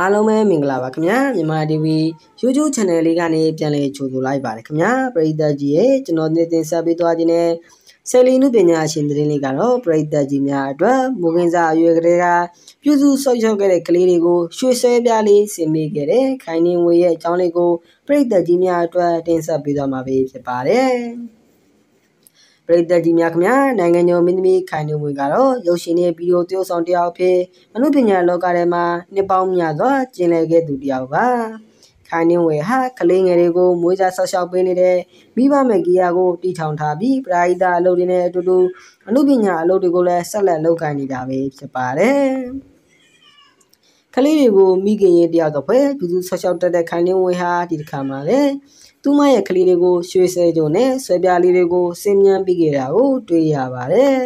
အားလုံးပဲမင်္ဂလာပါခင်ဗျာမြန်မာ TV YouTube Channel လေးကနေပြန်လည်ကြိုဆိုလိုက်ပါတယ်ခင်ဗျာပရိသတ်ကြီးရဲ့ကျွန်တော်နေတင်ဆက်ပေးသွားခြင်းနဲ့ဆယ်လီနုပညာရှင်သတင်းလေးကတော့ပရိသတ်ကြီးများအတွက်မူကင်းစာအရွယ်ကလေးကပြုစုဆောက်ရှောက်ခဲ့တဲ့ကလေးတွေကိုရွှေဆွဲပြားလေးဆင်မိခဲ့တဲ့ခိုင်နေငွေရဲ့အကြောင်းလေးကိုပရိသတ်ကြီးများအတွက်တင်ဆက်ပေးသွားမှာဖြစ်ပါတယ်ပရိသတ်ကြီးများခင်ဗျာ နိုင်ငံကျော်မင်းသမီးခိုင်နေမွေကတော့ရုပ်ရှင်နဲ့ဗီဒီယိုသရုပ်ဆောင်တယောက်ဖြစ်မနုပညာလောကထဲမှာနှစ်ပေါင်းများစွာကျင်လည်ခဲ့သူတယောက်ပါခိုင်နှင်းဝယ်ဟာကလေးငယ်တွေကိုမွေးစားဆောက်ရှောက်ပေးနေတဲ့မိဘမကီယာကိုတီထောင်ထားပြီးပရာဟိတအလုပ်တွေနဲ့အတူတူအမှုပညာအလုပ်တွေကိုလည်းဆက်လက်လုပ်ကိုင်နေတာပဲဖြစ်ပါတယ်။ကလေးတွေကိုမိခင်ရဲ့တရားတော့ပဲပြည်သူဆောက်ရှောက်တက်တဲ့ခိုင်နှင်းဝင်းဟာဒီတစ်ခါမှာလေသူမရဲ့ကလေးတွေကိုရွှေဆဲကြုံနဲ့ဆွဲပြားလေးတွေကိုစင်မြန်းပေးခဲ့တာကိုတွေ့ရပါတယ်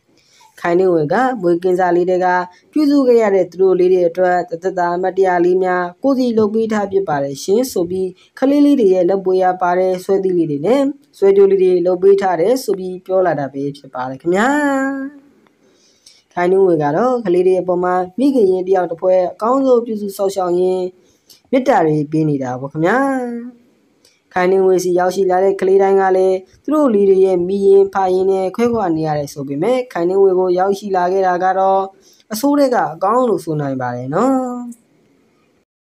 ။ခိုင်နှင်းဝင်းကမွေကင်းစားလေးတွေကပြုစုခဲ့ရတဲ့သူတို့လေးတွေအတွက်တသက်တာမတရားလေးများကိုစီလုပ်ပေးထားဖြစ်ပါတယ်ရှင်ဆိုပြီးကလေးလေးတွေရဲ့လက်ပွေရပါတဲ့ဆွဲသီးလေးတွေနဲ့ဆွဲကြိုးလေးတွေလုပ်ပေးထားတယ်ဆိုပြီးပြောလာတာပဲဖြစ်ပါတယ်ခင်ဗျာ။ထိုင်းနှူးဝင်ကတော့ကလေးတွေအပေါ်မှာမိခင်ရင်တယောက်တစ်ဖွဲအကောင်းဆုံးပြုစုဆောက်ရှောက်ရင်းမေတ္တာတွေပေးနေတာပေါ့ခင်ဗျာခိုင်နှူးဝင်စီရောက်ရှိလာတဲ့ကလေးတိုင်းကလည်းသူတို့လူတွေရဲ့မိရင်ဖာရင်နဲ့ခွဲခွာနေရတယ်ဆိုပေမဲ့ခိုင်နှူးဝင်ကိုရောက်ရှိလာခဲ့တာကတော့အဆိုးတွေကအကောင်းလို့ဆိုနိုင်ပါတယ်နော်